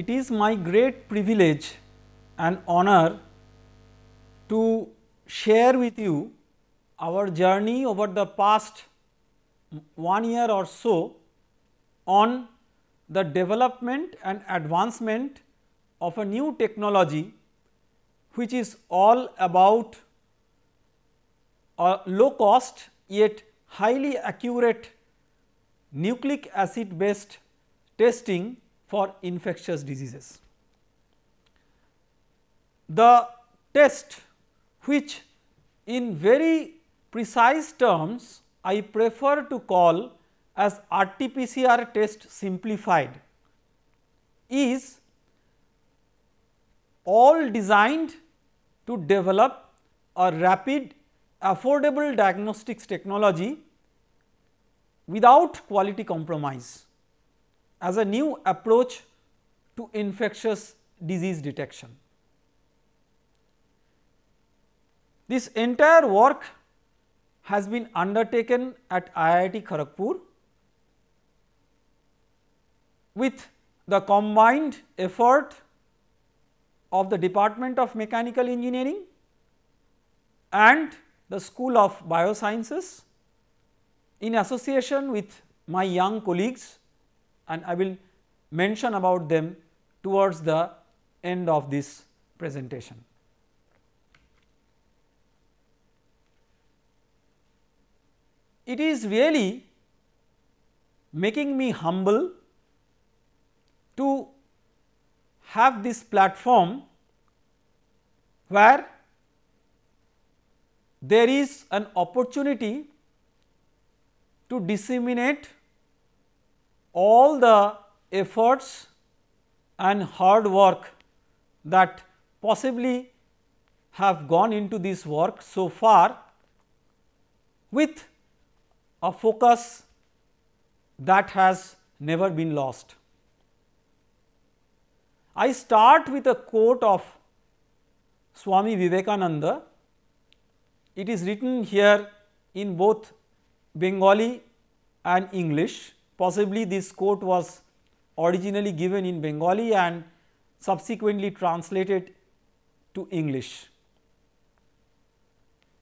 it is my great privilege and honor to share with you our journey over the past one year or so on the development and advancement of a new technology which is all about a low cost yet highly accurate nucleic acid based testing for infectious diseases. The test which in very precise terms I prefer to call as RT-PCR test simplified is all designed to develop a rapid affordable diagnostics technology without quality compromise as a new approach to infectious disease detection. This entire work has been undertaken at IIT Kharagpur with the combined effort of the Department of Mechanical Engineering and the School of Biosciences in association with my young colleagues and I will mention about them towards the end of this presentation. It is really making me humble to have this platform where there is an opportunity to disseminate all the efforts and hard work that possibly have gone into this work so far with a focus that has never been lost. I start with a quote of Swami Vivekananda. It is written here in both Bengali and English. Possibly this quote was originally given in Bengali and subsequently translated to English.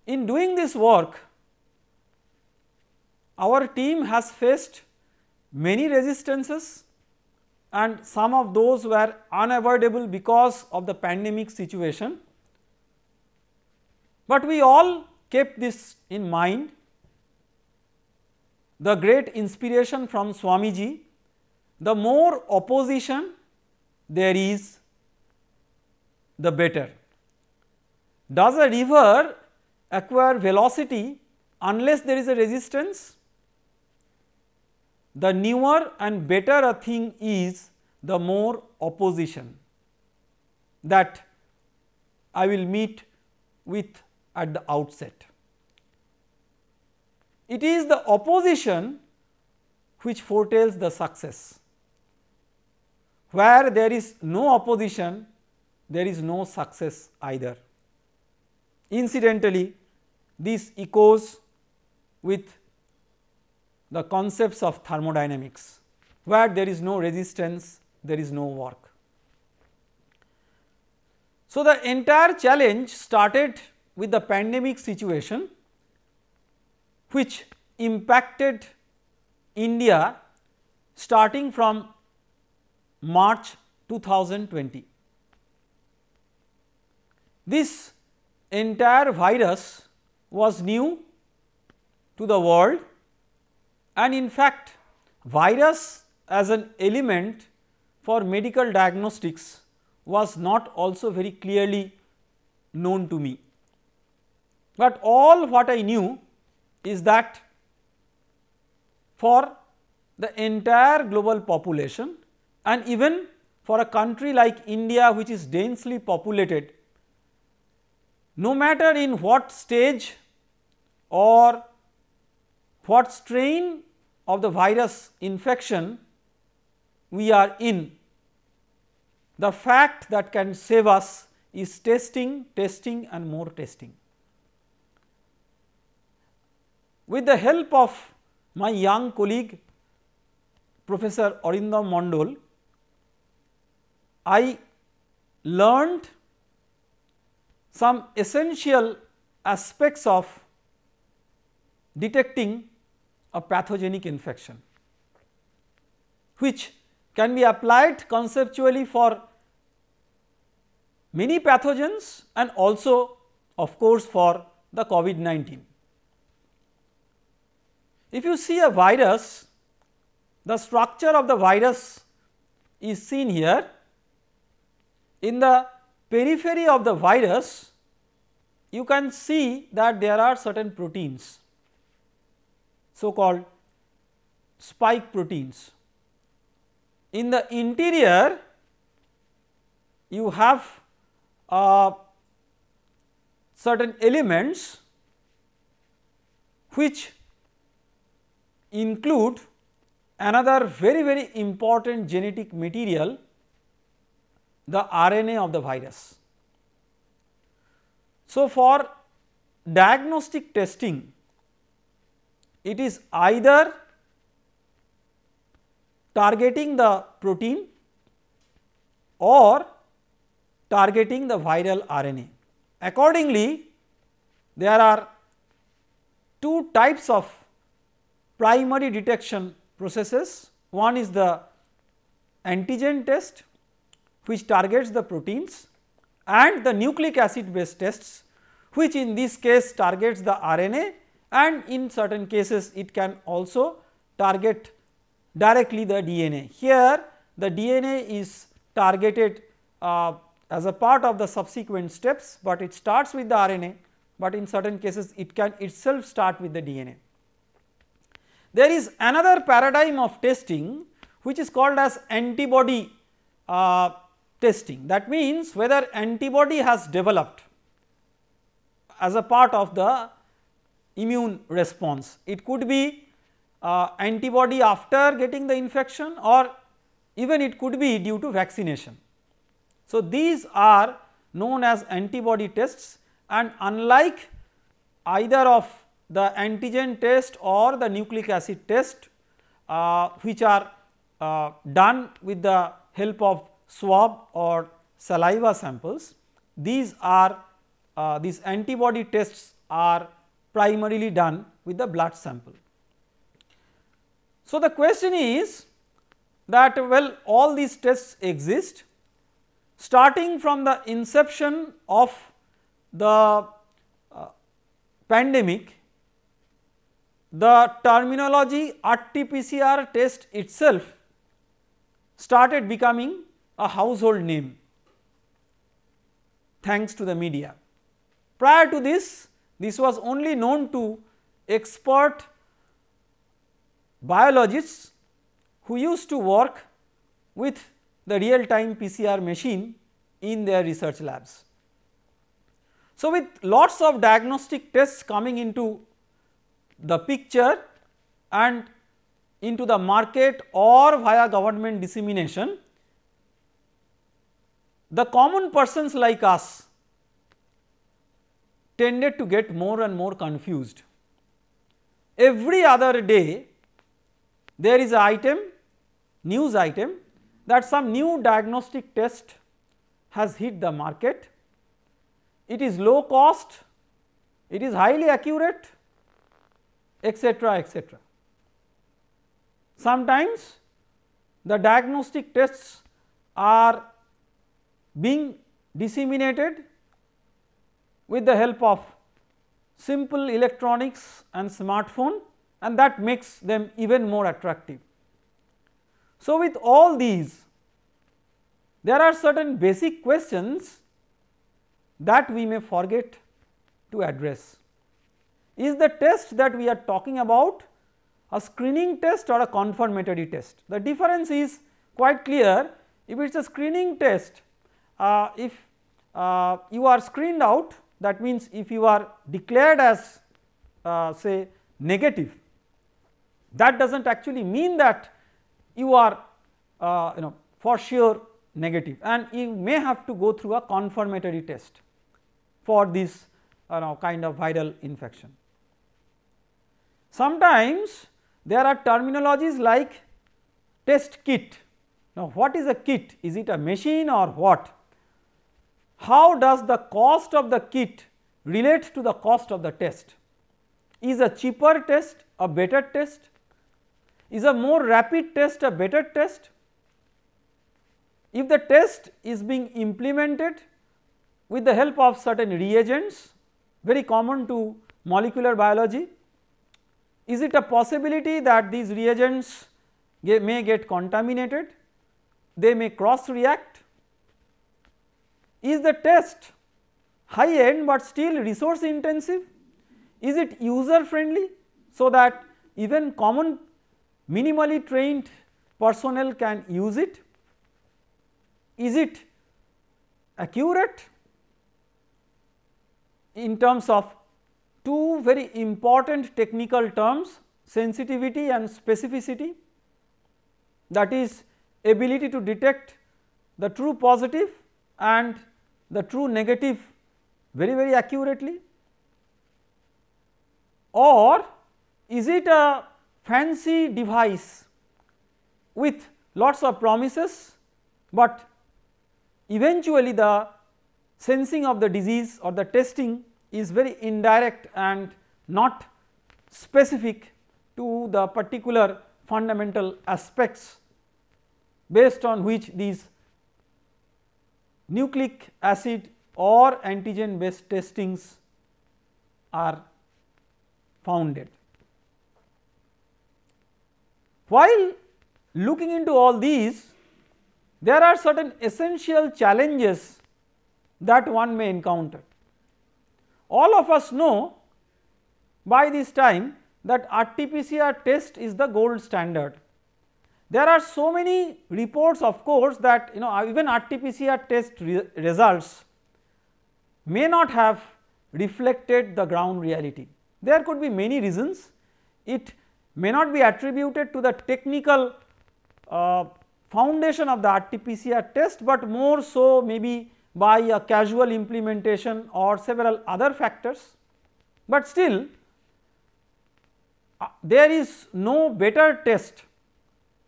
In doing this work, our team has faced many resistances and some of those were unavoidable because of the pandemic situation. But we all kept this in mind the great inspiration from Swamiji, the more opposition there is, the better. Does a river acquire velocity unless there is a resistance? The newer and better a thing is, the more opposition that I will meet with at the outset. It is the opposition which foretells the success. Where there is no opposition, there is no success either. Incidentally, this echoes with the concepts of thermodynamics, where there is no resistance, there is no work. So, the entire challenge started with the pandemic situation which impacted India starting from March 2020. This entire virus was new to the world and in fact, virus as an element for medical diagnostics was not also very clearly known to me. But all what I knew is that for the entire global population and even for a country like India which is densely populated, no matter in what stage or what strain of the virus infection we are in, the fact that can save us is testing, testing and more testing with the help of my young colleague Professor Arindam Mondol, I learned some essential aspects of detecting a pathogenic infection, which can be applied conceptually for many pathogens and also of course for the COVID-19. If you see a virus, the structure of the virus is seen here. In the periphery of the virus, you can see that there are certain proteins, so called spike proteins. In the interior, you have uh, certain elements which include another very very important genetic material the RNA of the virus. So, for diagnostic testing it is either targeting the protein or targeting the viral RNA. Accordingly, there are two types of primary detection processes. One is the antigen test which targets the proteins and the nucleic acid based tests which in this case targets the RNA and in certain cases it can also target directly the DNA. Here the DNA is targeted uh, as a part of the subsequent steps, but it starts with the RNA, but in certain cases it can itself start with the DNA. There is another paradigm of testing which is called as antibody uh, testing that means whether antibody has developed as a part of the immune response. It could be uh, antibody after getting the infection or even it could be due to vaccination. So, these are known as antibody tests and unlike either of the antigen test or the nucleic acid test uh, which are uh, done with the help of swab or saliva samples. These are uh, these antibody tests are primarily done with the blood sample. So, the question is that well all these tests exist starting from the inception of the uh, pandemic the terminology RT-PCR test itself started becoming a household name thanks to the media. Prior to this, this was only known to expert biologists who used to work with the real time PCR machine in their research labs. So, with lots of diagnostic tests coming into the picture and into the market or via government dissemination, the common persons like us tended to get more and more confused. Every other day there is an item, news item that some new diagnostic test has hit the market. It is low cost, it is highly accurate etc., etc. Sometimes the diagnostic tests are being disseminated with the help of simple electronics and smartphone and that makes them even more attractive. So, with all these there are certain basic questions that we may forget to address. Is the test that we are talking about a screening test or a confirmatory test? The difference is quite clear. If it is a screening test, uh, if uh, you are screened out that means if you are declared as uh, say negative that does not actually mean that you are uh, you know for sure negative and you may have to go through a confirmatory test for this kind of viral infection. Sometimes there are terminologies like test kit. Now, what is a kit? Is it a machine or what? How does the cost of the kit relate to the cost of the test? Is a cheaper test a better test? Is a more rapid test a better test? If the test is being implemented with the help of certain reagents very common to molecular biology is it a possibility that these reagents get, may get contaminated, they may cross react? Is the test high end but still resource intensive? Is it user friendly so that even common minimally trained personnel can use it? Is it accurate in terms of two very important technical terms sensitivity and specificity that is ability to detect the true positive and the true negative very very accurately or is it a fancy device with lots of promises, but eventually the sensing of the disease or the testing is very indirect and not specific to the particular fundamental aspects based on which these nucleic acid or antigen based testings are founded. While looking into all these there are certain essential challenges that one may encounter. All of us know by this time that RT-PCR test is the gold standard. There are so many reports of course that you know uh, even RT-PCR test re results may not have reflected the ground reality. There could be many reasons. It may not be attributed to the technical uh, foundation of the RT-PCR test, but more so maybe by a casual implementation or several other factors, but still uh, there is no better test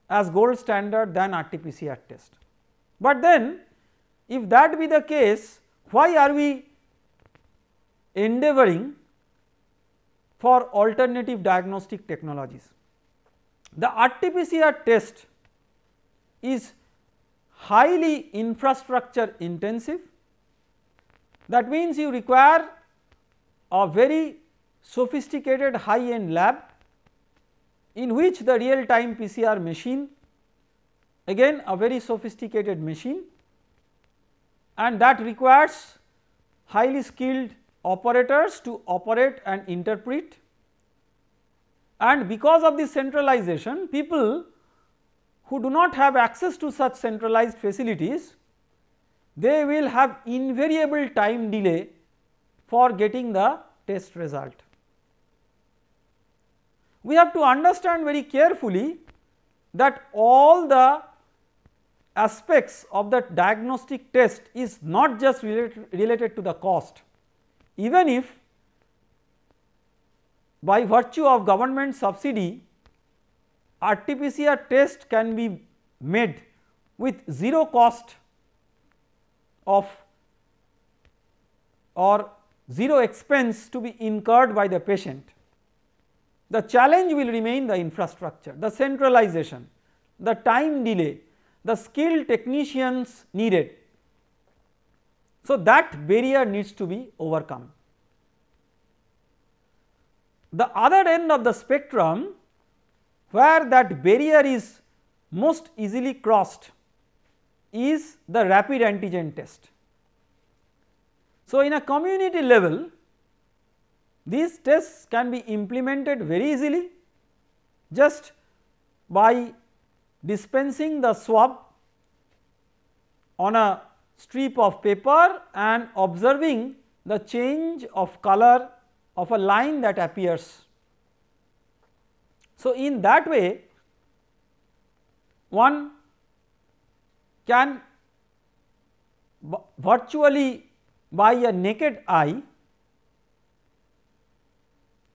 as gold standard than RT-PCR test. But then if that be the case why are we endeavoring for alternative diagnostic technologies. The RT-PCR test is highly infrastructure intensive. That means you require a very sophisticated high end lab in which the real time PCR machine again a very sophisticated machine and that requires highly skilled operators to operate and interpret and because of this centralization people who do not have access to such centralized facilities, they will have invariable time delay for getting the test result. We have to understand very carefully that all the aspects of the diagnostic test is not just related, related to the cost. Even if by virtue of government subsidy RT-PCR test can be made with zero cost of or zero expense to be incurred by the patient. The challenge will remain the infrastructure, the centralization, the time delay, the skilled technicians needed. So, that barrier needs to be overcome. The other end of the spectrum where that barrier is most easily crossed is the rapid antigen test. So, in a community level these tests can be implemented very easily just by dispensing the swab on a strip of paper and observing the change of color of a line that appears so, in that way one can virtually by a naked eye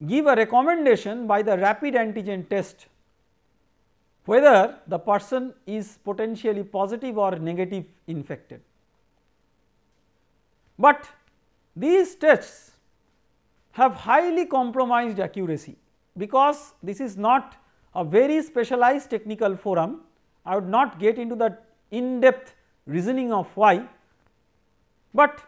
give a recommendation by the rapid antigen test whether the person is potentially positive or negative infected. But these tests have highly compromised accuracy because this is not a very specialized technical forum, I would not get into the in depth reasoning of why, but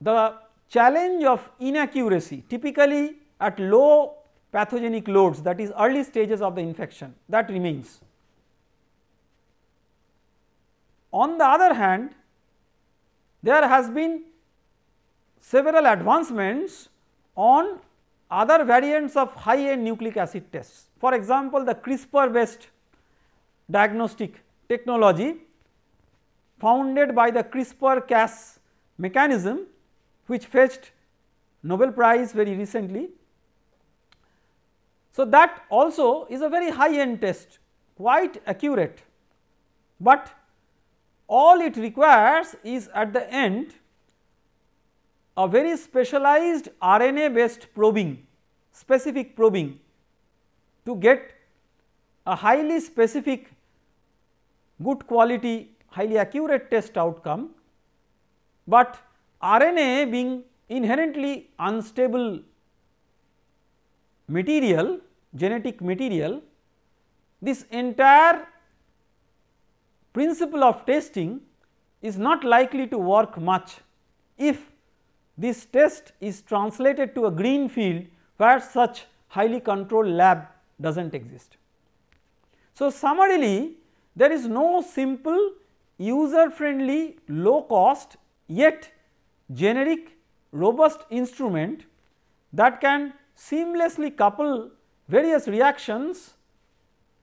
the challenge of inaccuracy typically at low pathogenic loads that is early stages of the infection that remains. On the other hand, there has been several advancements on other variants of high end nucleic acid tests. For example, the CRISPR based diagnostic technology founded by the CRISPR Cas mechanism which fetched Nobel prize very recently. So, that also is a very high end test quite accurate, but all it requires is at the end a very specialized RNA based probing, specific probing to get a highly specific, good quality, highly accurate test outcome, but RNA being inherently unstable material, genetic material, this entire principle of testing is not likely to work much if this test is translated to a green field where such highly controlled lab does not exist. So, summarily there is no simple user friendly low cost yet generic robust instrument that can seamlessly couple various reactions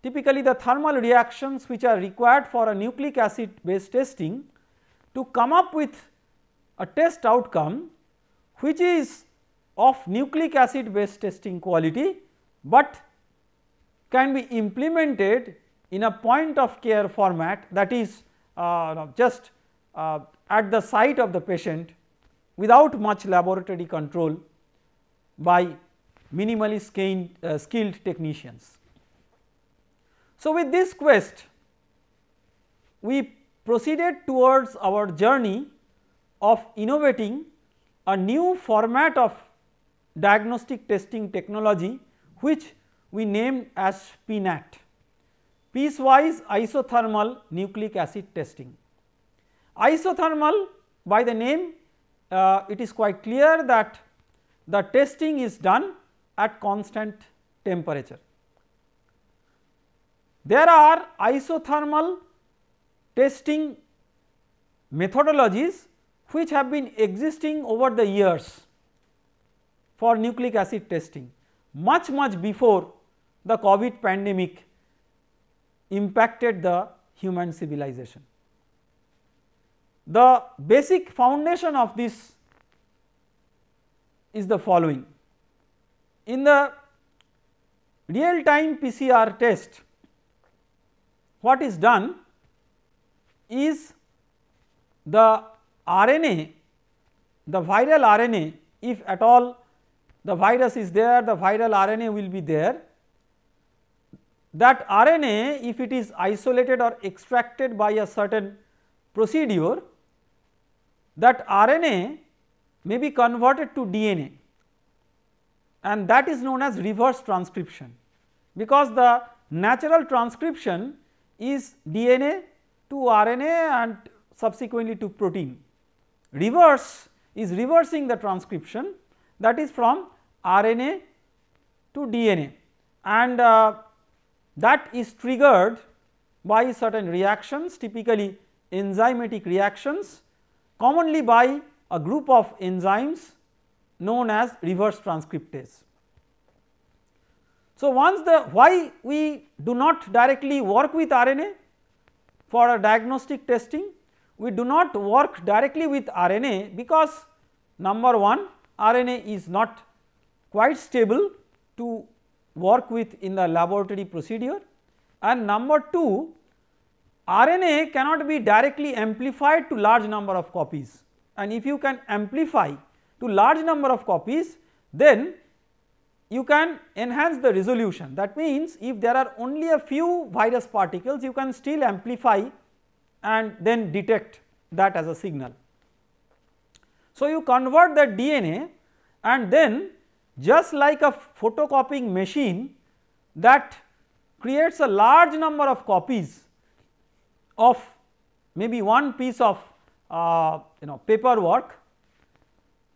typically the thermal reactions which are required for a nucleic acid based testing to come up with a test outcome which is of nucleic acid based testing quality, but can be implemented in a point of care format that is uh, just uh, at the site of the patient without much laboratory control by minimally skilled, uh, skilled technicians. So, with this quest we proceeded towards our journey of innovating a new format of diagnostic testing technology which we named as PNAT piecewise isothermal nucleic acid testing. Isothermal by the name uh, it is quite clear that the testing is done at constant temperature. There are isothermal testing methodologies which have been existing over the years for nucleic acid testing much much before the COVID pandemic impacted the human civilization. The basic foundation of this is the following. In the real time PCR test, what is done is the RNA, the viral RNA if at all the virus is there, the viral RNA will be there. That RNA if it is isolated or extracted by a certain procedure, that RNA may be converted to DNA and that is known as reverse transcription because the natural transcription is DNA to RNA and subsequently to protein reverse is reversing the transcription that is from RNA to DNA and uh, that is triggered by certain reactions typically enzymatic reactions commonly by a group of enzymes known as reverse transcriptase. So, once the why we do not directly work with RNA for a diagnostic testing we do not work directly with RNA because number 1 RNA is not quite stable to work with in the laboratory procedure and number 2 RNA cannot be directly amplified to large number of copies and if you can amplify to large number of copies then you can enhance the resolution that means if there are only a few virus particles you can still amplify and then detect that as a signal. So, you convert the DNA and then just like a photocopying machine that creates a large number of copies of maybe one piece of uh, you know paperwork,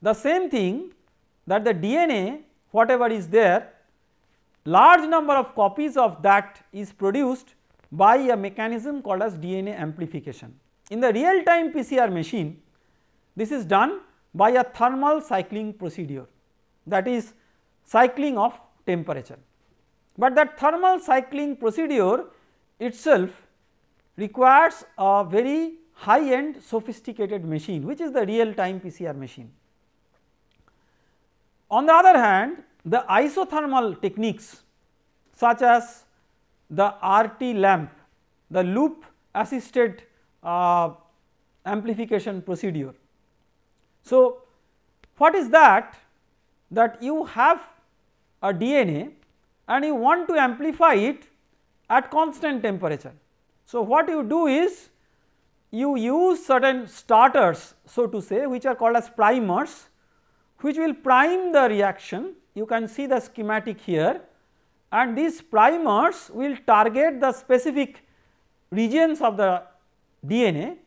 the same thing that the DNA whatever is there large number of copies of that is produced by a mechanism called as DNA amplification. In the real time PCR machine, this is done by a thermal cycling procedure that is cycling of temperature. But that thermal cycling procedure itself requires a very high end sophisticated machine which is the real time PCR machine. On the other hand, the isothermal techniques such as the RT lamp, the loop assisted uh, amplification procedure. So, what is that? That you have a DNA and you want to amplify it at constant temperature. So, what you do is you use certain starters so to say which are called as primers which will prime the reaction you can see the schematic here and these primers will target the specific regions of the DNA.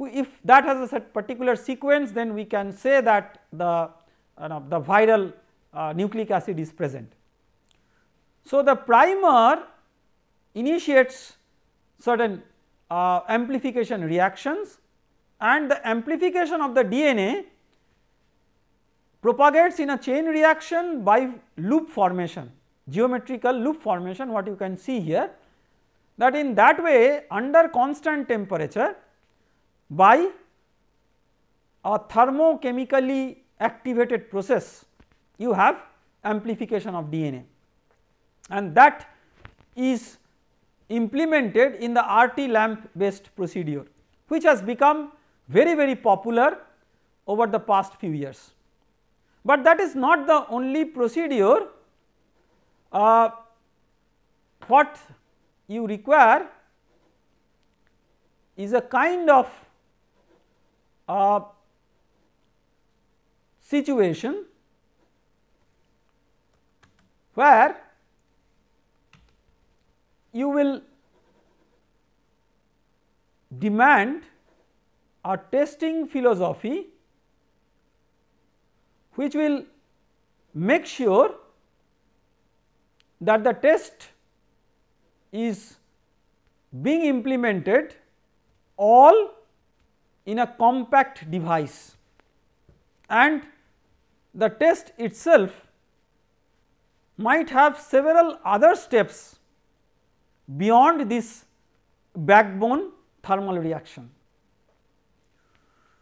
If that has a particular sequence then we can say that the, uh, the viral uh, nucleic acid is present. So, the primer initiates certain uh, amplification reactions and the amplification of the DNA propagates in a chain reaction by loop formation geometrical loop formation what you can see here that in that way under constant temperature by a thermochemically activated process you have amplification of DNA and that is implemented in the RT lamp based procedure which has become very very popular over the past few years. But that is not the only procedure uh, what you require is a kind of uh, situation where you will demand a testing philosophy which will make sure that the test is being implemented all in a compact device and the test itself might have several other steps beyond this backbone thermal reaction.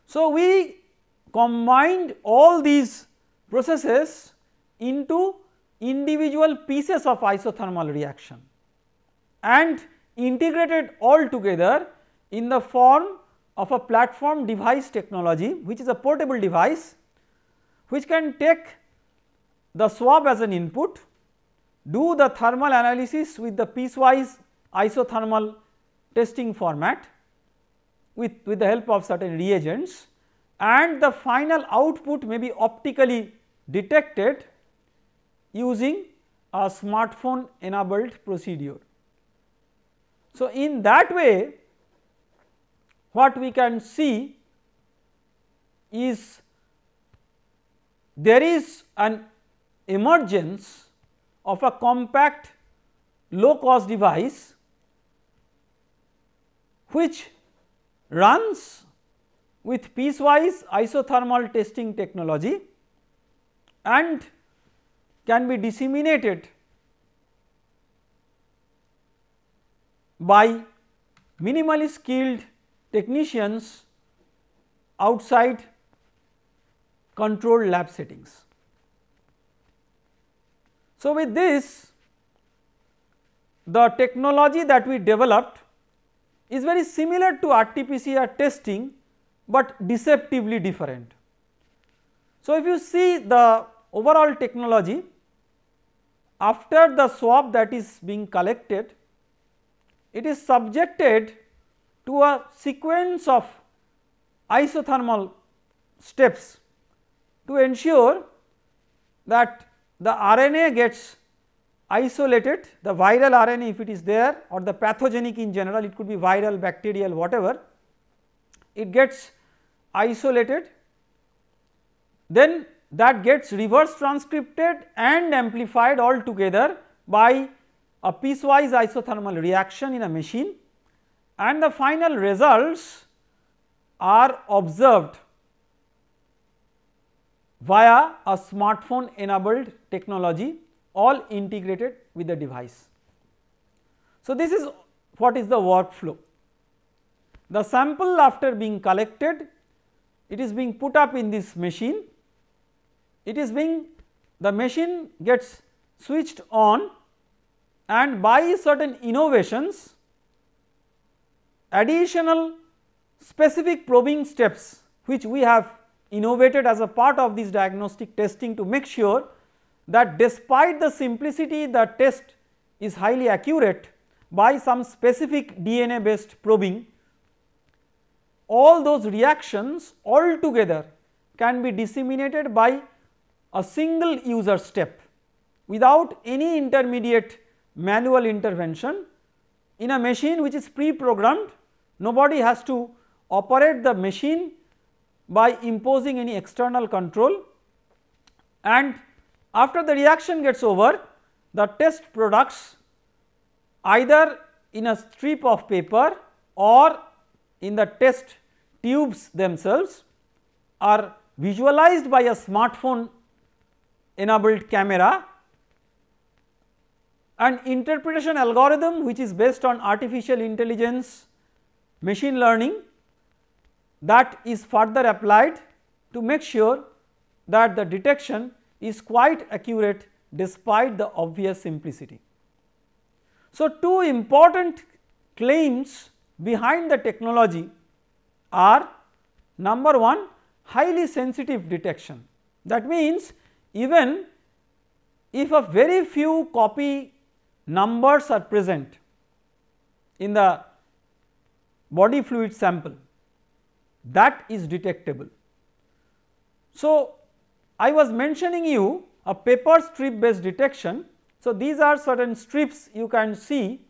So, we combined all these processes into individual pieces of isothermal reaction and integrated all together in the form of a platform device technology which is a portable device which can take the swab as an input, do the thermal analysis with the piecewise isothermal testing format with, with the help of certain reagents and the final output may be optically detected using a smartphone enabled procedure. So, in that way what we can see is there is an emergence of a compact low cost device which runs with piecewise isothermal testing technology and can be disseminated by minimally skilled technicians outside controlled lab settings. So, with this the technology that we developed is very similar to RT-PCR testing, but deceptively different. So, if you see the overall technology after the swab that is being collected, it is subjected to a sequence of isothermal steps to ensure that the RNA gets isolated, the viral RNA if it is there or the pathogenic in general, it could be viral, bacterial, whatever, it gets isolated. Then that gets reverse transcripted and amplified altogether by a piecewise isothermal reaction in a machine and the final results are observed via a smartphone enabled technology all integrated with the device. So, this is what is the workflow. The sample after being collected it is being put up in this machine it is being the machine gets switched on and by certain innovations additional specific probing steps which we have innovated as a part of this diagnostic testing to make sure that despite the simplicity the test is highly accurate by some specific DNA based probing all those reactions altogether can be disseminated by a single user step without any intermediate manual intervention in a machine which is pre-programmed nobody has to operate the machine by imposing any external control and after the reaction gets over the test products either in a strip of paper or in the test tubes themselves are visualized by a smartphone enabled camera and interpretation algorithm which is based on artificial intelligence machine learning that is further applied to make sure that the detection is quite accurate despite the obvious simplicity. So, two important claims behind the technology are number 1 highly sensitive detection that means even if a very few copy numbers are present in the body fluid sample that is detectable. So, I was mentioning you a paper strip based detection. So, these are certain strips you can see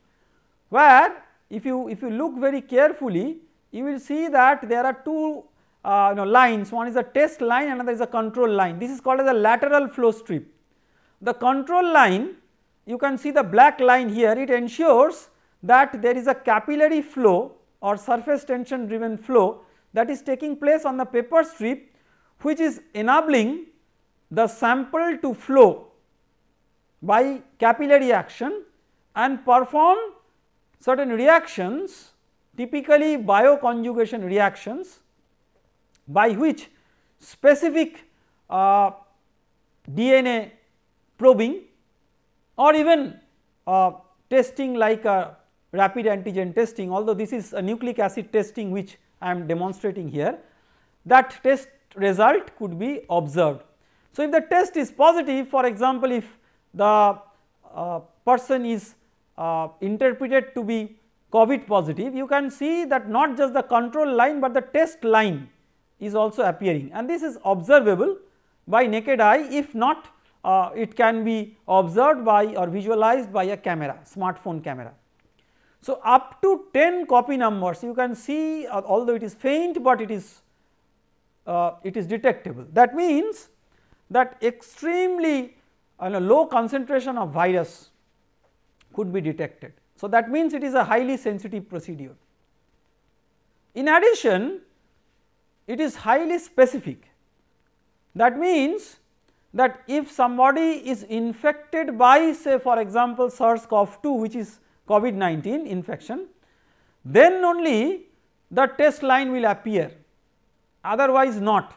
where if you if you look very carefully you will see that there are two you uh, know, lines, one is a test line, another is a control line. This is called as a lateral flow strip. The control line, you can see the black line here, it ensures that there is a capillary flow or surface tension driven flow that is taking place on the paper strip which is enabling the sample to flow by capillary action and perform certain reactions typically bioconjugation reactions by which specific uh, DNA probing or even uh, testing like a rapid antigen testing although this is a nucleic acid testing which I am demonstrating here that test result could be observed. So, if the test is positive for example, if the uh, person is uh, interpreted to be COVID positive you can see that not just the control line, but the test line is also appearing and this is observable by naked eye if not uh, it can be observed by or visualized by a camera smartphone camera. So, up to 10 copy numbers you can see uh, although it is faint, but it is uh, it is detectable. That means that extremely you low concentration of virus could be detected. So, that means it is a highly sensitive procedure. In addition it is highly specific. That means that if somebody is infected by say for example SARS-CoV-2 which is COVID-19 infection, then only the test line will appear otherwise not.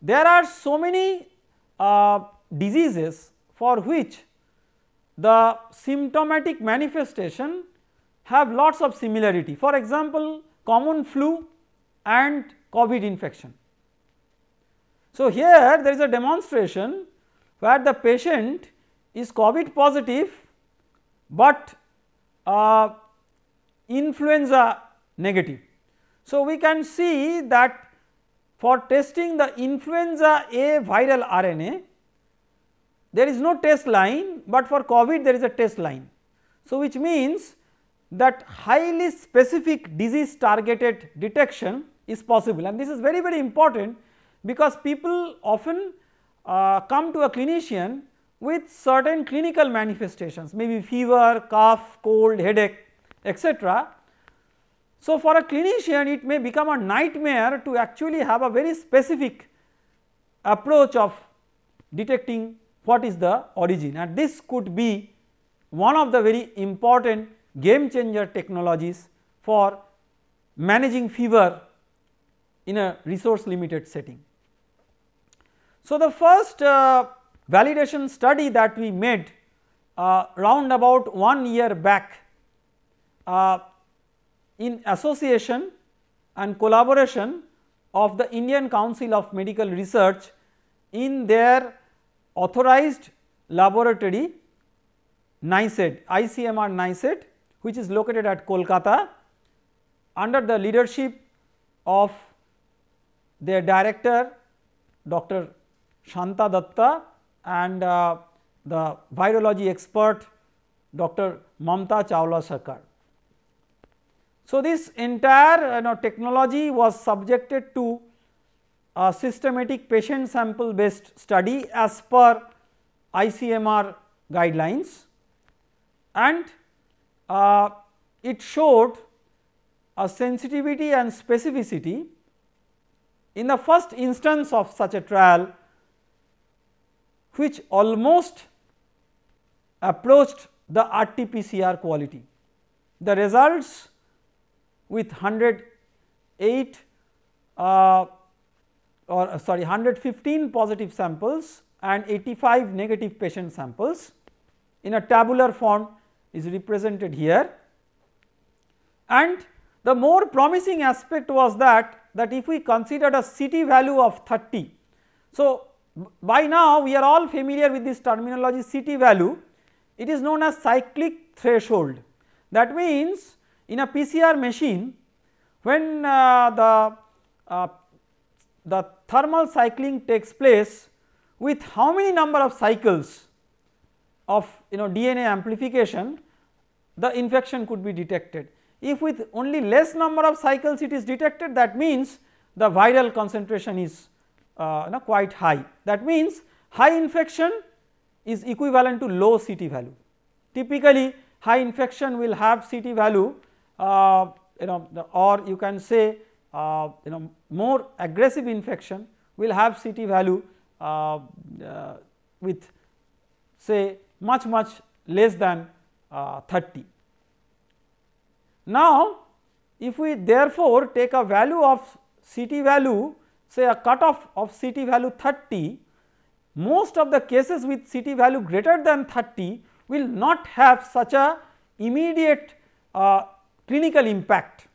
There are so many uh, diseases for which the symptomatic manifestation have lots of similarity. For example, common flu and COVID infection. So, here there is a demonstration where the patient is COVID positive, but uh, influenza negative. So, we can see that for testing the influenza A viral RNA, there is no test line, but for COVID there is a test line. So, which means that highly specific disease targeted detection is possible and this is very very important because people often uh, come to a clinician with certain clinical manifestations maybe fever, cough, cold, headache etc. So, for a clinician it may become a nightmare to actually have a very specific approach of detecting what is the origin and this could be one of the very important game changer technologies for managing fever in a resource limited setting. So, the first uh, validation study that we made uh, round about 1 year back uh, in association and collaboration of the Indian Council of Medical Research in their authorized laboratory NICED, ICMR NICED which is located at Kolkata under the leadership of their director Dr. Shanta Datta and uh, the virology expert Dr. Mamta Chawla Sarkar. So, this entire you know, technology was subjected to a systematic patient sample based study as per ICMR guidelines and uh, it showed a sensitivity and specificity in the first instance of such a trial which almost approached the RT-PCR quality. The results with 108 uh, or uh, sorry 115 positive samples and 85 negative patient samples in a tabular form is represented here. And the more promising aspect was that that if we considered a CT value of 30. So, by now we are all familiar with this terminology CT value, it is known as cyclic threshold. That means in a PCR machine when uh, the, uh, the thermal cycling takes place with how many number of cycles of you know DNA amplification the infection could be detected. If with only less number of cycles it is detected that means the viral concentration is uh, you know, quite high. That means high infection is equivalent to low CT value. Typically high infection will have CT value uh, you know the, or you can say uh, you know more aggressive infection will have CT value uh, uh, with say much much less than uh, 30. Now, if we therefore take a value of Ct value say a cutoff of Ct value 30, most of the cases with Ct value greater than 30 will not have such a immediate uh, clinical impact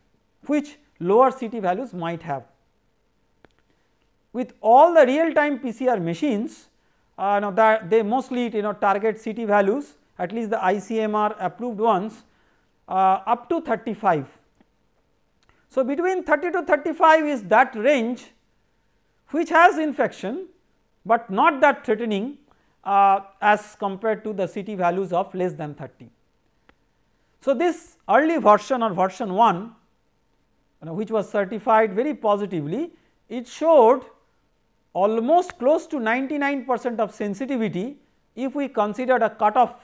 which lower Ct values might have. With all the real time PCR machines uh, now they mostly you know target Ct values at least the ICMR approved ones uh, up to 35. So, between 30 to 35 is that range which has infection, but not that threatening uh, as compared to the CT values of less than 30. So, this early version or version 1 you know, which was certified very positively it showed almost close to 99 percent of sensitivity if we considered a cutoff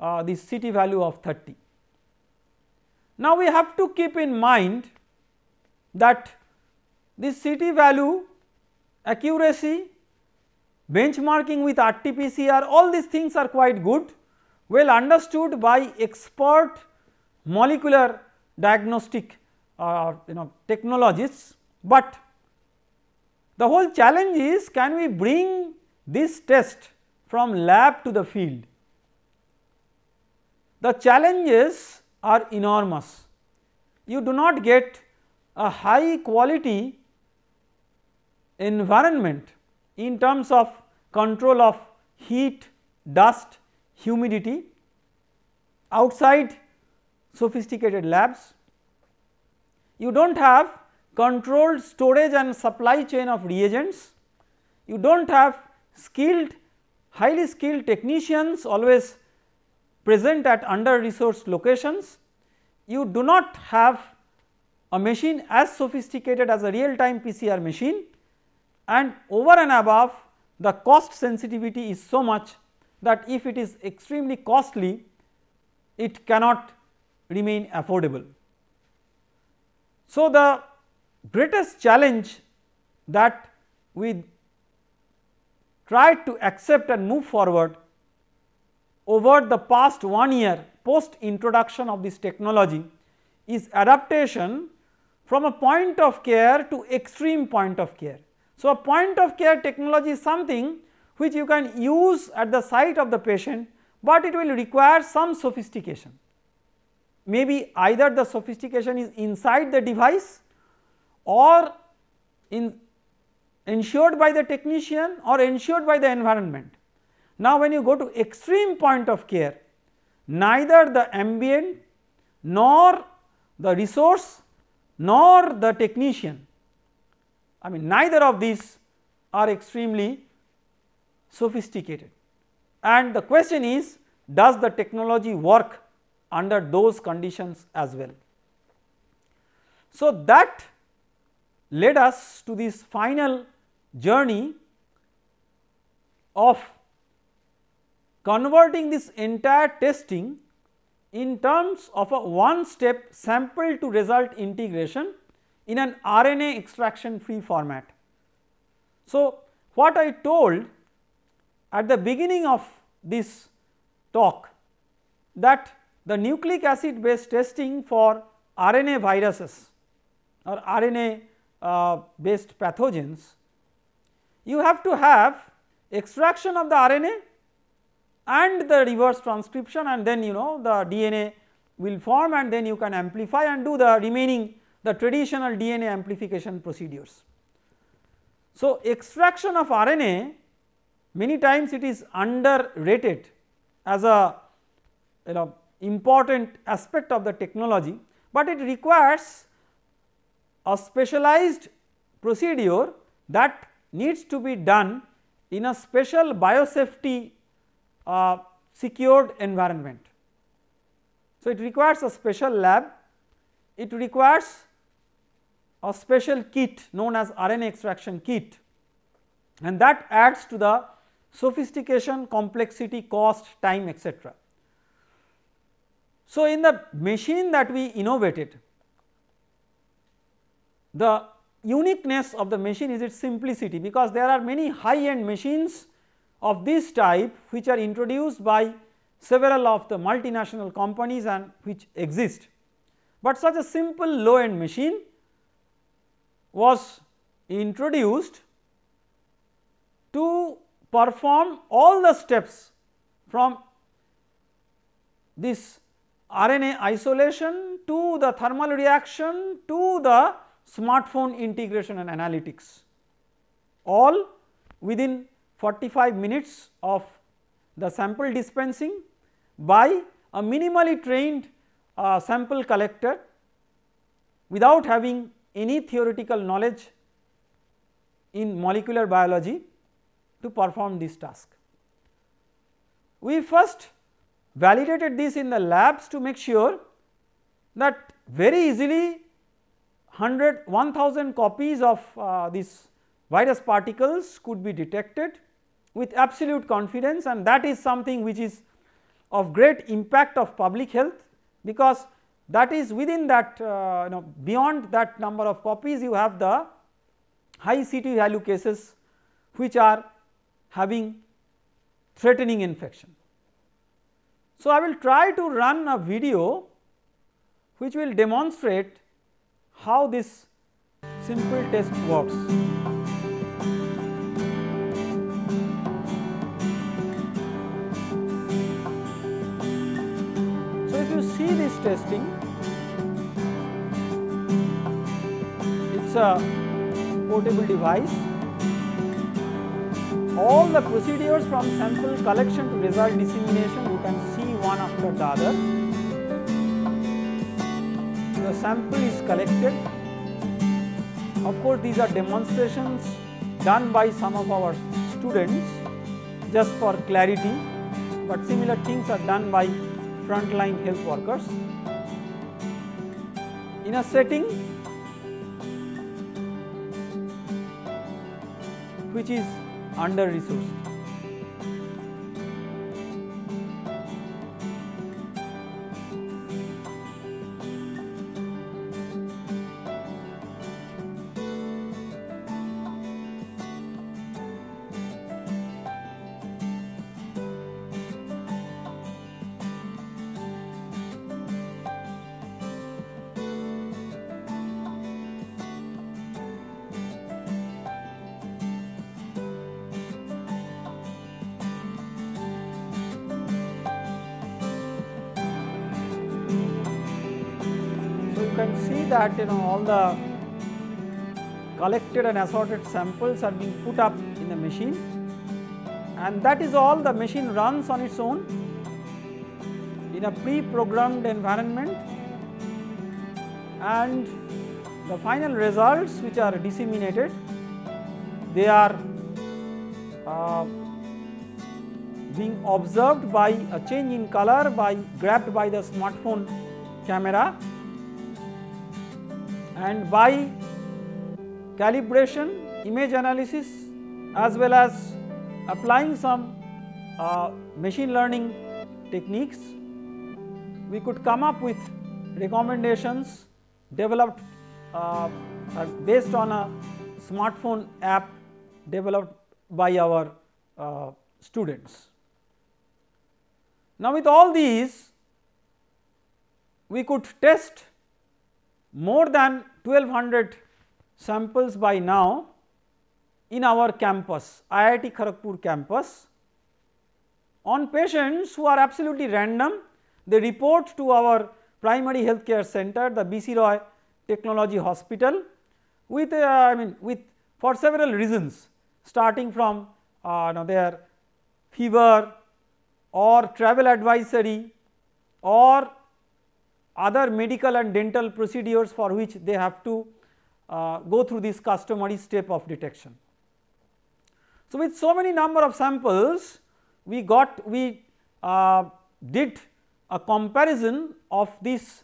uh, the CT value of 30. Now, we have to keep in mind that this CT value, accuracy, benchmarking with RT-PCR all these things are quite good well understood by expert molecular diagnostic uh, you know technologists, but the whole challenge is can we bring this test from lab to the field. The challenge is are enormous. You do not get a high quality environment in terms of control of heat, dust, humidity outside sophisticated labs. You do not have controlled storage and supply chain of reagents, you do not have skilled highly skilled technicians always present at under resourced locations, you do not have a machine as sophisticated as a real time PCR machine and over and above the cost sensitivity is so much that if it is extremely costly it cannot remain affordable. So, the greatest challenge that we try to accept and move forward over the past one year post introduction of this technology is adaptation from a point of care to extreme point of care. So, a point of care technology is something which you can use at the site of the patient, but it will require some sophistication. Maybe either the sophistication is inside the device or in ensured by the technician or ensured by the environment. Now, when you go to extreme point of care, neither the ambient nor the resource nor the technician, I mean neither of these are extremely sophisticated. And the question is does the technology work under those conditions as well. So, that led us to this final journey of converting this entire testing in terms of a one step sample to result integration in an RNA extraction free format. So, what I told at the beginning of this talk that the nucleic acid based testing for RNA viruses or RNA uh, based pathogens, you have to have extraction of the RNA and the reverse transcription and then you know the DNA will form and then you can amplify and do the remaining the traditional DNA amplification procedures. So, extraction of RNA many times it is underrated as a you know important aspect of the technology, but it requires a specialized procedure that needs to be done in a special biosafety uh, secured environment. So, it requires a special lab, it requires a special kit known as RNA extraction kit and that adds to the sophistication, complexity, cost, time etc. So, in the machine that we innovated, the uniqueness of the machine is its simplicity because there are many high end machines of this type which are introduced by several of the multinational companies and which exist. But such a simple low end machine was introduced to perform all the steps from this RNA isolation to the thermal reaction to the smartphone integration and analytics all within 45 minutes of the sample dispensing by a minimally trained uh, sample collector without having any theoretical knowledge in molecular biology to perform this task. We first validated this in the labs to make sure that very easily 100 1000 copies of uh, these virus particles could be detected with absolute confidence and that is something which is of great impact of public health because that is within that uh, you know beyond that number of copies you have the high CT value cases which are having threatening infection. So, I will try to run a video which will demonstrate how this simple test works. testing. It's a portable device. All the procedures from sample collection to result dissemination you can see one after the other. The sample is collected. Of course, these are demonstrations done by some of our students just for clarity, but similar things are done by frontline health workers in a setting which is under resourced. that you know all the collected and assorted samples are being put up in the machine and that is all the machine runs on its own in a pre-programmed environment and the final results which are disseminated they are uh, being observed by a change in color by grabbed by the smartphone camera and by calibration image analysis as well as applying some uh, machine learning techniques we could come up with recommendations developed uh, uh based on a smartphone app developed by our uh, students. Now, with all these we could test more than 1200 samples by now in our campus, IIT Kharagpur campus on patients who are absolutely random. They report to our primary healthcare center, the BC Roy Technology Hospital with uh, I mean with for several reasons starting from uh, now their fever or travel advisory or other medical and dental procedures for which they have to uh, go through this customary step of detection. So, with so many number of samples we got we uh, did a comparison of this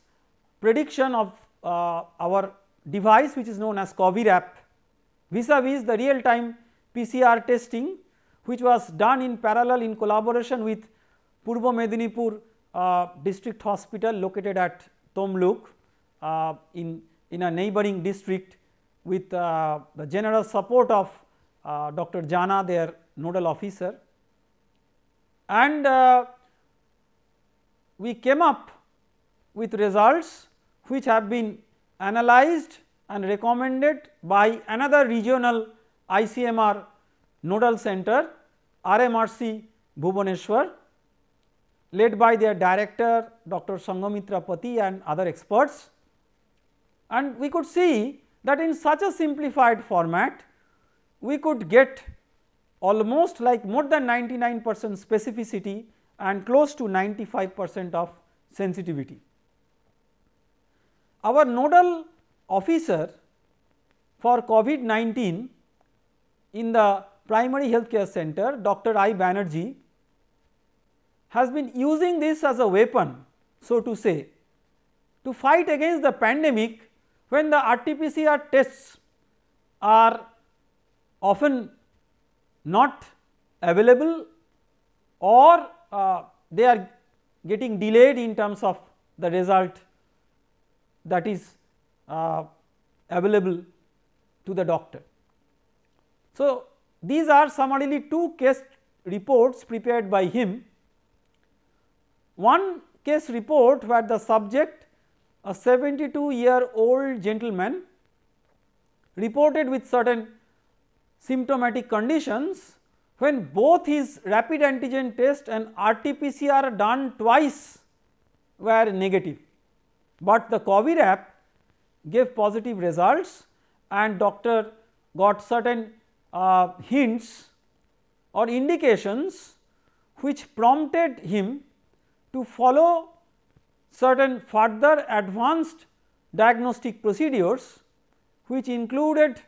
prediction of uh, our device which is known as CoviRap vis-a-vis the real time PCR testing which was done in parallel in collaboration with Purbo Medinipur uh, district hospital located at Tomluk uh, in, in a neighboring district with uh, the general support of uh, Dr. Jana their nodal officer and uh, we came up with results which have been analyzed and recommended by another regional ICMR nodal center RMRC Bhubaneswar led by their director Dr. Sangamitra Pati and other experts. And we could see that in such a simplified format, we could get almost like more than 99 percent specificity and close to 95 percent of sensitivity. Our nodal officer for COVID-19 in the primary healthcare center Dr. I. Banerjee has been using this as a weapon so to say to fight against the pandemic when the RT-PCR tests are often not available or uh, they are getting delayed in terms of the result that is uh, available to the doctor. So, these are summarily two case reports prepared by him one case report where the subject a 72 year old gentleman reported with certain symptomatic conditions when both his rapid antigen test and RT-PCR done twice were negative, but the app gave positive results and doctor got certain uh, hints or indications which prompted him to follow certain further advanced diagnostic procedures which included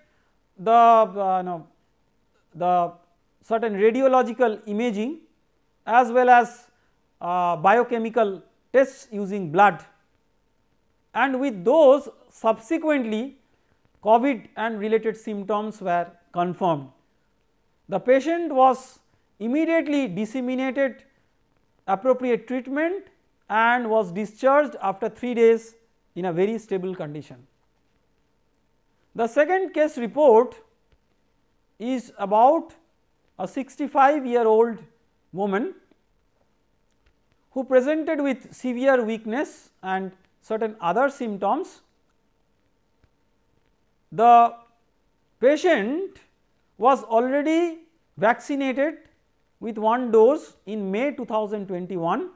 the uh, the certain radiological imaging as well as uh, biochemical tests using blood and with those subsequently COVID and related symptoms were confirmed. The patient was immediately disseminated appropriate treatment and was discharged after 3 days in a very stable condition. The second case report is about a 65 year old woman who presented with severe weakness and certain other symptoms. The patient was already vaccinated with one dose in May 2021,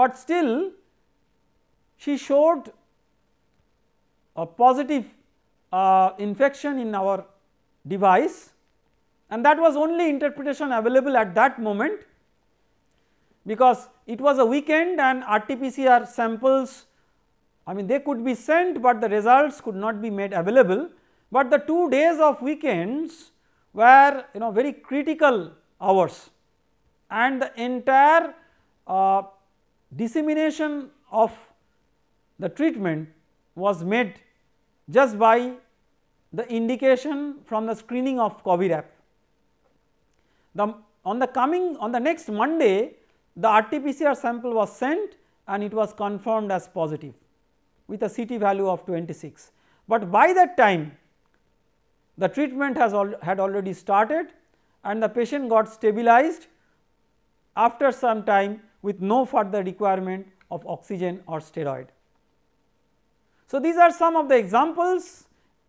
but still she showed a positive uh, infection in our device and that was only interpretation available at that moment because it was a weekend and RT-PCR samples I mean they could be sent, but the results could not be made available. But the 2 days of weekends were you know very critical hours and the entire uh, dissemination of the treatment was made just by the indication from the screening of Covirap. The, on the coming on the next Monday the RT-PCR sample was sent and it was confirmed as positive with a CT value of 26. But by that time the treatment has al had already started and the patient got stabilized after some time with no further requirement of oxygen or steroid. So, these are some of the examples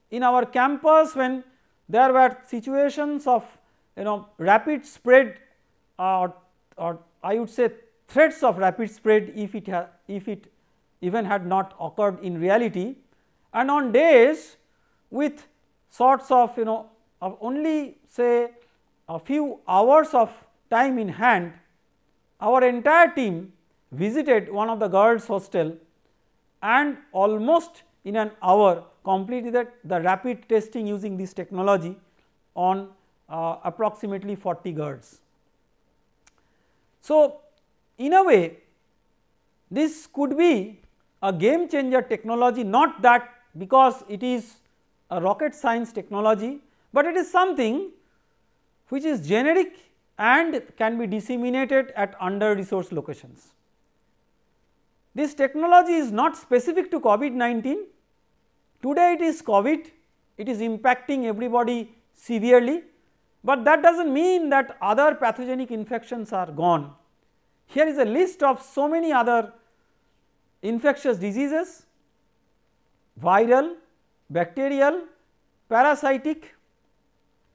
in our campus when there were situations of you know rapid spread uh, or, or I would say threats of rapid spread if it if it even had not occurred in reality and on days with sorts of you know of only say a few hours of time in hand our entire team visited one of the girls hostel and almost in an hour completed the, the rapid testing using this technology on uh, approximately 40 girls. So, in a way this could be a game changer technology not that because it is a rocket science technology, but it is something which is generic and can be disseminated at under resourced locations. This technology is not specific to COVID 19, today it is COVID, it is impacting everybody severely, but that does not mean that other pathogenic infections are gone. Here is a list of so many other infectious diseases, viral, bacterial, parasitic,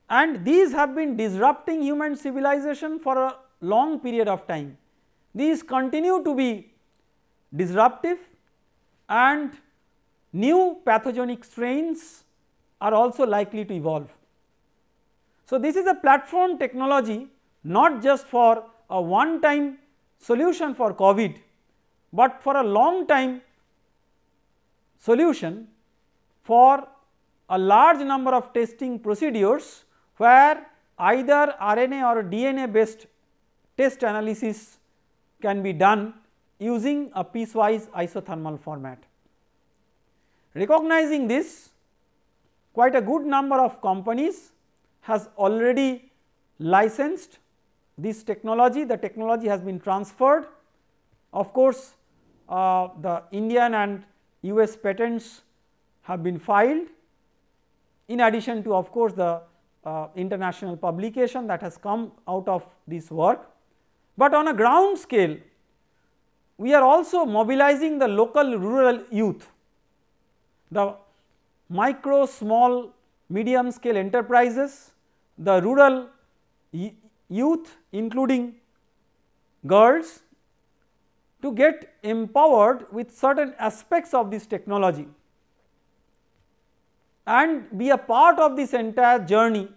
and these have been disrupting human civilization for a long period of time. These continue to be disruptive and new pathogenic strains are also likely to evolve. So, this is a platform technology not just for a one time solution for COVID, but for a long time solution for a large number of testing procedures where either RNA or DNA based test analysis can be done using a piecewise isothermal format. Recognizing this quite a good number of companies has already licensed this technology, the technology has been transferred. Of course, uh, the Indian and US patents have been filed in addition to of course, the uh, international publication that has come out of this work. But on a ground scale we are also mobilizing the local rural youth, the micro small medium scale enterprises, the rural youth including girls to get empowered with certain aspects of this technology and be a part of this entire journey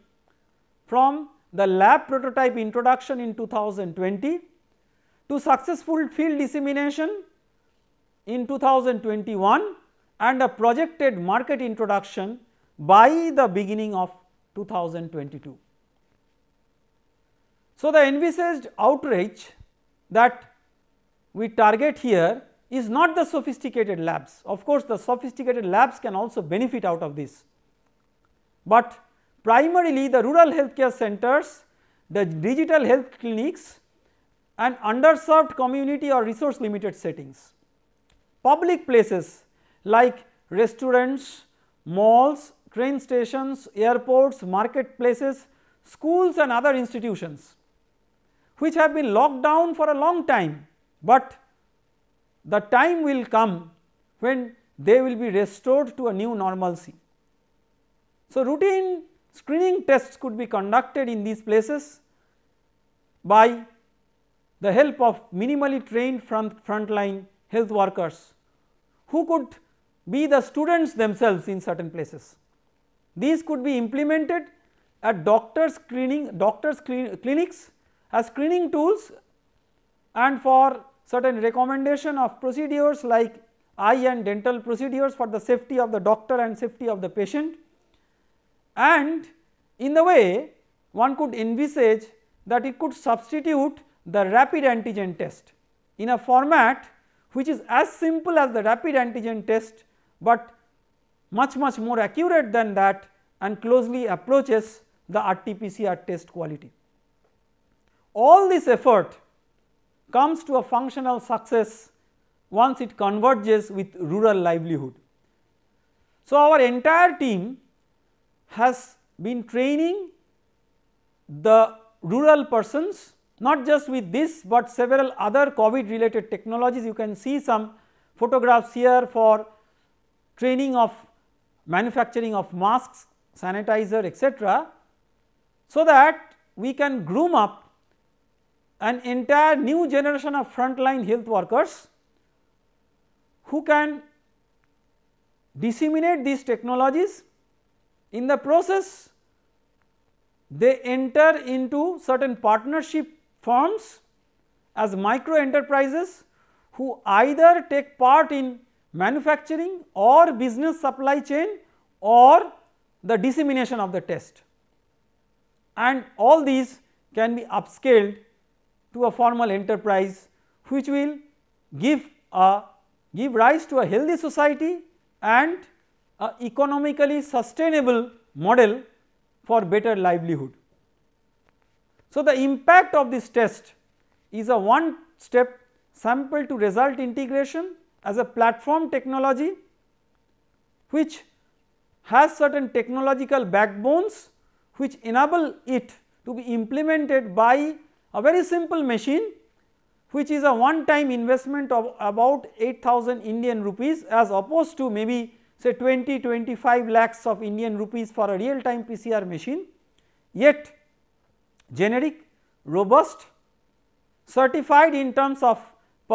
from the lab prototype introduction in 2020 to successful field dissemination in 2021 and a projected market introduction by the beginning of 2022. So, the envisaged outreach that we target here is not the sophisticated labs. Of course, the sophisticated labs can also benefit out of this, but primarily the rural healthcare centers, the digital health clinics and underserved community or resource limited settings. Public places like restaurants, malls, train stations, airports, marketplaces, schools and other institutions which have been locked down for a long time, but the time will come when they will be restored to a new normalcy. So, routine Screening tests could be conducted in these places by the help of minimally trained front frontline health workers who could be the students themselves in certain places. These could be implemented at doctors screening doctors clinics as screening tools and for certain recommendation of procedures like eye and dental procedures for the safety of the doctor and safety of the patient and in the way one could envisage that it could substitute the rapid antigen test in a format which is as simple as the rapid antigen test, but much much more accurate than that and closely approaches the RT-PCR test quality. All this effort comes to a functional success once it converges with rural livelihood. So, our entire team has been training the rural persons not just with this, but several other COVID related technologies. You can see some photographs here for training of manufacturing of masks, sanitizer etc. So, that we can groom up an entire new generation of frontline health workers who can disseminate these technologies in the process they enter into certain partnership firms as micro enterprises who either take part in manufacturing or business supply chain or the dissemination of the test. And all these can be upscaled to a formal enterprise which will give a give rise to a healthy society and a economically sustainable model for better livelihood. So, the impact of this test is a one step sample to result integration as a platform technology which has certain technological backbones which enable it to be implemented by a very simple machine which is a one time investment of about 8000 Indian rupees as opposed to maybe say 20 25 lakhs of Indian rupees for a real time PCR machine yet generic robust certified in terms of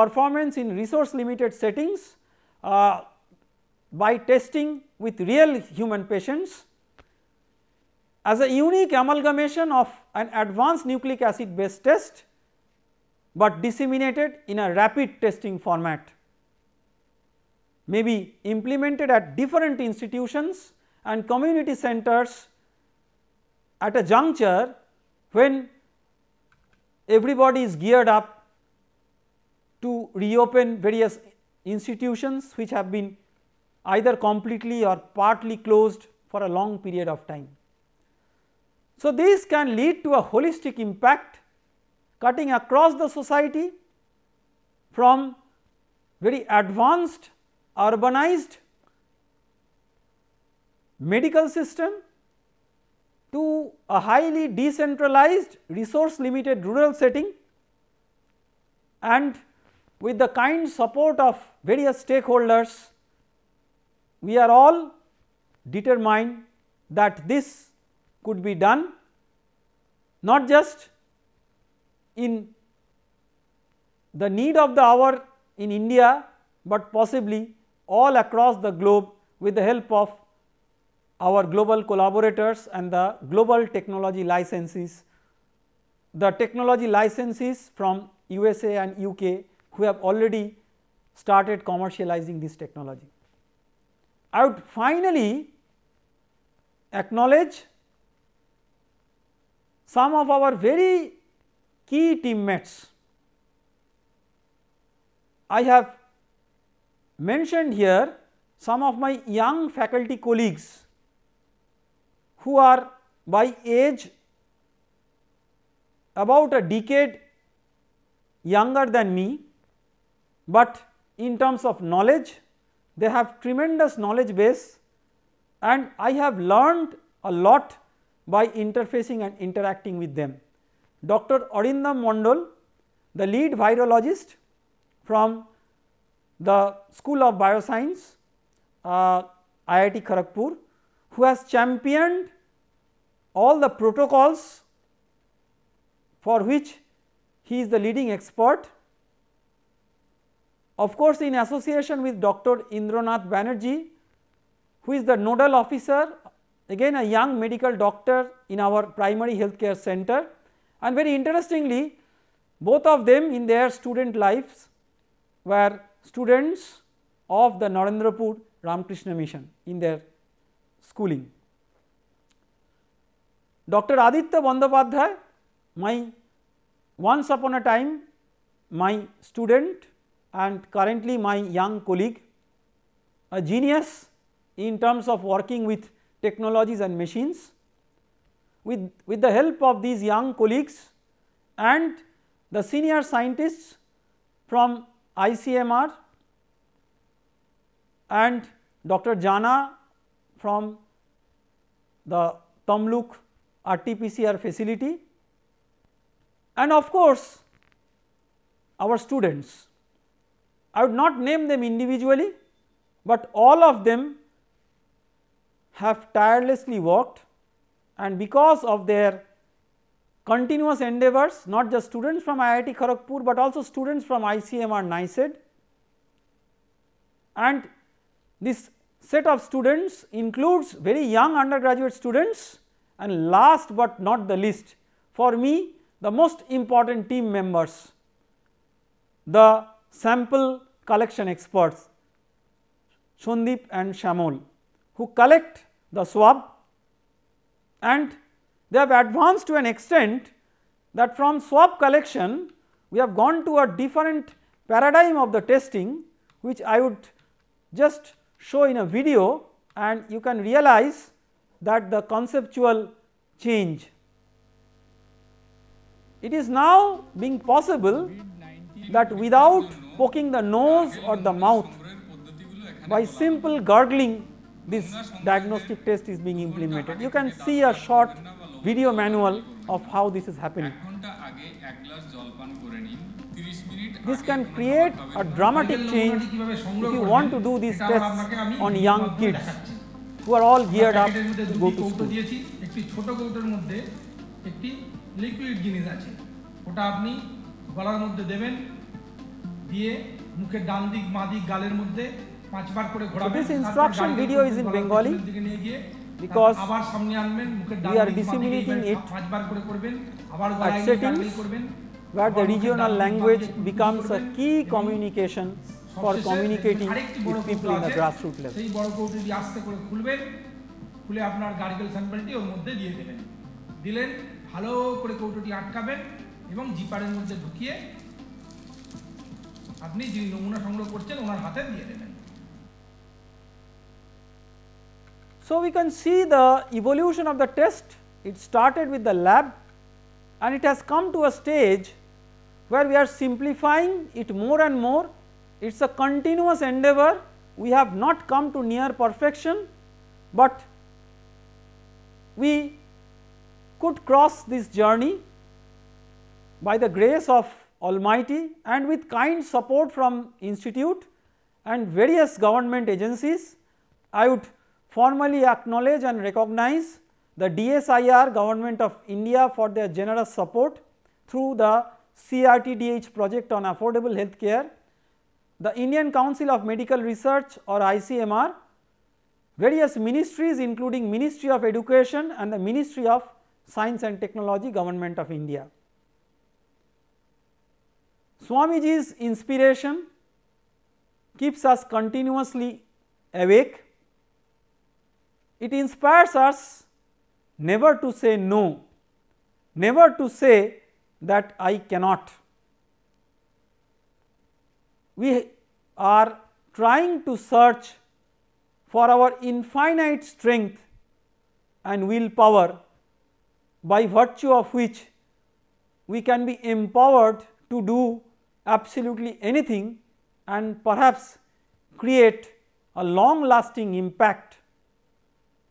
performance in resource limited settings uh, by testing with real human patients as a unique amalgamation of an advanced nucleic acid based test, but disseminated in a rapid testing format may be implemented at different institutions and community centers at a juncture when everybody is geared up to reopen various institutions which have been either completely or partly closed for a long period of time. So, this can lead to a holistic impact cutting across the society from very advanced urbanized medical system to a highly decentralized resource limited rural setting and with the kind support of various stakeholders we are all determined that this could be done not just in the need of the hour in India, but possibly all across the globe with the help of our global collaborators and the global technology licensees. The technology licensees from USA and UK who have already started commercializing this technology. I would finally acknowledge some of our very key teammates. I have mentioned here some of my young faculty colleagues who are by age about a decade younger than me, but in terms of knowledge they have tremendous knowledge base and I have learned a lot by interfacing and interacting with them. Dr. Arindam Mondal, the lead virologist from the School of Bioscience, uh, IIT Kharagpur who has championed all the protocols for which he is the leading expert. Of course, in association with Dr. Indranath Banerjee who is the nodal officer again a young medical doctor in our primary healthcare center and very interestingly both of them in their student lives were students of the Narendrapur Ramakrishna Mission in their schooling. Dr. Aditya Bandopadhyay, my once upon a time my student and currently my young colleague, a genius in terms of working with technologies and machines. With, with the help of these young colleagues and the senior scientists from ICMR and Dr. Jana from the Tamluk RT-PCR facility and of course, our students. I would not name them individually, but all of them have tirelessly worked and because of their continuous endeavors not just students from IIT Kharagpur, but also students from ICMR NICED and this set of students includes very young undergraduate students and last but not the least for me the most important team members the sample collection experts Shondip and Shamol who collect the swab and they have advanced to an extent that from swap collection we have gone to a different paradigm of the testing which I would just show in a video and you can realize that the conceptual change. It is now being possible that without poking the nose or the mouth by simple gurgling this diagnostic test is being implemented. You can see a short video manual of how this is happening. This can create a dramatic change if you want to do these tests on young kids who are all geared up to go to school. ওটা আপনি গলার মধ্যে দেবেন দিয়ে মুখের ডান দিক মা দিক গালের মধ্যে পাঁচবার করে ঘোরাবেন this instruction video is in bengali because আবার সামনে আনবেন মুখের ডান we পাঁচবার করে করবেন আবার গলায় করবেন where the regional language becomes a key communication for communicating with people in the grassroots level সেই বড় আস্তে করে খুলবেন খুলে আপনার গার্গেল স্যাম্পলটি ওর মধ্যে দিয়ে দেবেন দিলেন ভালো করে কৌটোটি আটকাবেন এবং জিপারের মধ্যে ঢুকিয়ে আপনি যে নমুনা সংগ্রহ করছেন ওনার হাতে দিয়ে দেবেন So, we can see the evolution of the test it started with the lab and it has come to a stage where we are simplifying it more and more it is a continuous endeavor we have not come to near perfection, but we could cross this journey by the grace of Almighty and with kind support from institute and various government agencies. I would formally acknowledge and recognize the DSIR government of India for their generous support through the CRTDH project on affordable healthcare. the Indian Council of Medical Research or ICMR, various ministries including Ministry of Education and the Ministry of Science and Technology Government of India. Swamiji's inspiration keeps us continuously awake it inspires us never to say no, never to say that I cannot. We are trying to search for our infinite strength and willpower by virtue of which we can be empowered to do absolutely anything and perhaps create a long lasting impact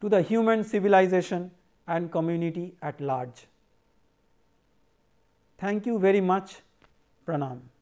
to the human civilization and community at large. Thank you very much. Pranam.